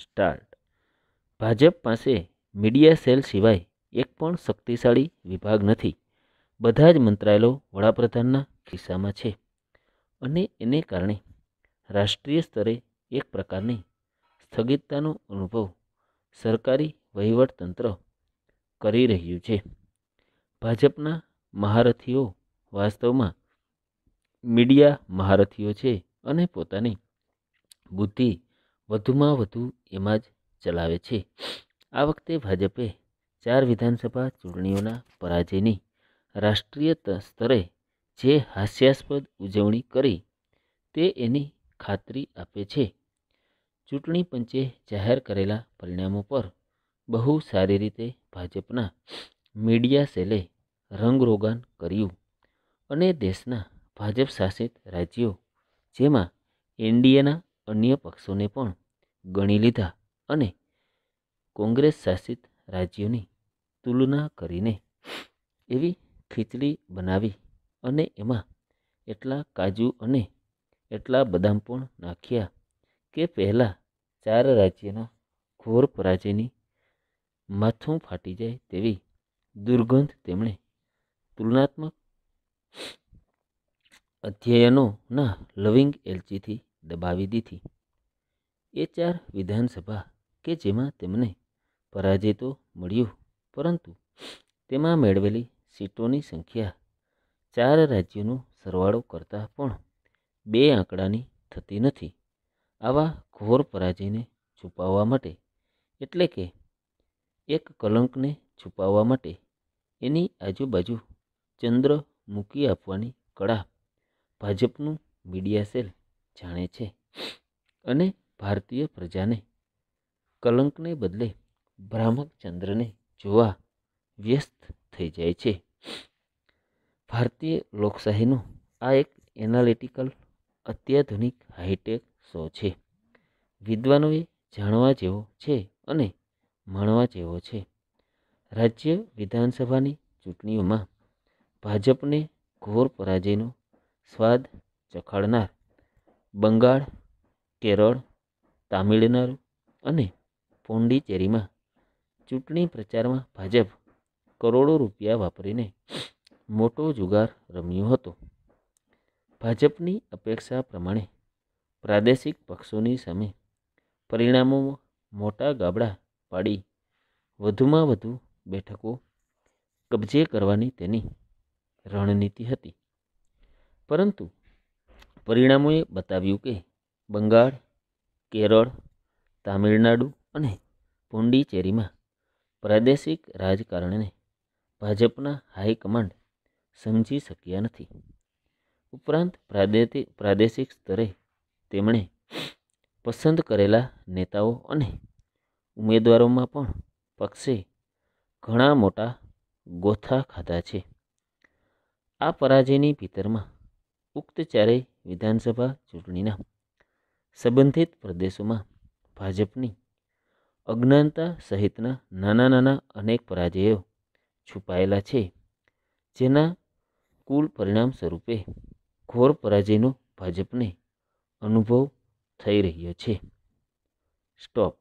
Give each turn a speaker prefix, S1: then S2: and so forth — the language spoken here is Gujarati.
S1: સ્ટાર્ટ ભાજપ પાસે મીડિયા સેલ સિવાય એક પણ શક્તિશાળી વિભાગ નથી બધા જ મંત્રાલયો વડાપ્રધાનના ખિસ્સામાં છે અને એને કારણે રાષ્ટ્રીય સ્તરે એક પ્રકારની સ્થગિતતાનો અનુભવ સરકારી વહીવટતંત્ર કરી રહ્યું છે ભાજપના મહારથીઓ વાસ્તવમાં મીડિયા મહારથીઓ છે અને પોતાની બુદ્ધિ વધુમાં વધુ એમાં જ ચલાવે છે આ વખતે ભાજપે ચાર વિધાનસભા ચૂંટણીઓના પરાજયની રાષ્ટ્રીય સ્તરે જે હાસ્યાસ્પદ ઉજવણી કરી તે એની ખાતરી આપે છે ચૂંટણી પંચે જાહેર કરેલા પરિણામો પર બહુ સારી રીતે ભાજપના મીડિયા સેલે રંગરોગાન કર્યું અને દેશના ભાજપ શાસિત રાજ્યો જેમાં એનડીએના અન્ય પક્ષોને પણ ગણી લીધા અને કોંગ્રેસ શાસિત રાજ્યોની તુલના કરીને એવી ખીચડી બનાવી અને એમાં એટલા કાજુ અને એટલા બદામ પણ નાખ્યા કે પહેલાં ચાર રાજ્યના ઘોર પરાજયની માથું ફાટી જાય તેવી દુર્ગંધ તેમણે તુલનાત્મક અધ્યયનોના લવિંગ એલચીથી દબાવી દીધી એ ચાર વિધાનસભા કે જેમાં તેમને પરાજય તો મળ્યું પરંતુ તેમાં મેળવેલી સીટોની સંખ્યા ચાર રાજ્યોનો સરવાળો કરતાં પણ બે આંકડાની થતી નથી આવા ઘોર પરાજયને છુપાવવા માટે એટલે કે એક કલંકને છુપાવવા માટે એની આજુબાજુ ચંદ્ર મૂકી આપવાની કળા ભાજપનું મીડિયા સેલ જાણે છે અને ભારતીય પ્રજાને કલંકને બદલે ભ્રામકચંદ્રને જોવા વ્યસ્ત થઈ જાય છે ભારતીય લોકશાહીનો આ એક એનાલિટિકલ અત્યાધુનિક હાઈટેક શો છે વિદ્વાનોએ જાણવા જેવો છે અને માણવા જેવો છે રાજ્ય વિધાનસભાની ચૂંટણીઓમાં ભાજપને ઘોર પરાજયનો સ્વાદ ચખાડનાર બંગાળ કેરળ તામિલનાડુ અને પોંડિચેરીમાં ચૂંટણી પ્રચારમાં ભાજપ કરોડો રૂપિયા વાપરીને મોટો જુગાર રમ્યો હતો ભાજપની અપેક્ષા પ્રમાણે પ્રાદેશિક પક્ષોની સામે પરિણામોમાં મોટા ગાબડા પાડી વધુમાં વધુ બેઠકો કબજે કરવાની તેની રણનીતિ હતી પરંતુ પરિણામોએ બતાવ્યું કે બંગાળ કેરળ તામિલનાડુ અને પુંડિચેરીમાં પ્રાદેશિક રાજકારણને ભાજપના હાઈકમાન્ડ સમજી શક્યા નથી ઉપરાંત પ્રાદેશિક સ્તરે તેમણે પસંદ કરેલા નેતાઓ અને ઉમેદવારોમાં પણ પક્ષે ઘણા મોટા ગોથા ખાધા છે આ પરાજયની ભીતરમાં ઉક્ત ચારેય વિધાનસભા ચૂંટણીના સંબંધિત પ્રદેશોમાં ભાજપની અજ્ઞાનતા સહિતના નાના નાના અનેક પરાજયો છુપાયેલા છે જેના કુલ પરિણામ સ્વરૂપે ઘોર પરાજયનો ભાજપને અનુભવ થઈ રહ્યો છે સ્ટોપ